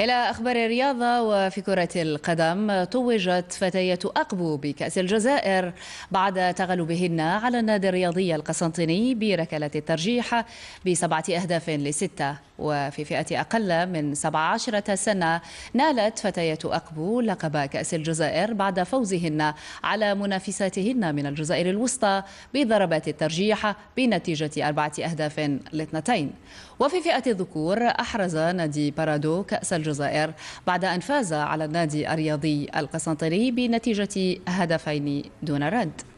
إلى أخبار الرياضة وفي كرة القدم توجت فتية أقبو بكأس الجزائر بعد تغلبهن على النادي الرياضي القسنطيني بركلة الترجيح بسبعة أهداف لستة وفي فئة أقل من 17 سنة نالت فتية أقبو لقب كأس الجزائر بعد فوزهن على منافساتهن من الجزائر الوسطى بضربات الترجيح بنتيجة أربعة أهداف لاثنتين وفي فئة الذكور أحرز نادي بارادو كأس الجزائر بعد أن فاز على النادي الرياضي القسنطري بنتيجة هدفين دون رد